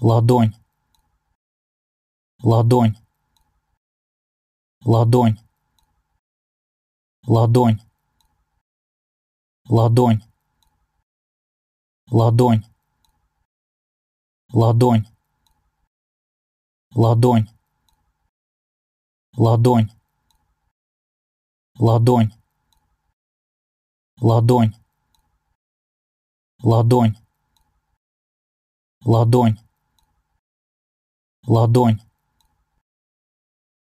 ладонь ладонь ладонь ладонь ладонь ладонь ладонь ладонь ладонь ладонь ладонь ладонь ладонь ладонь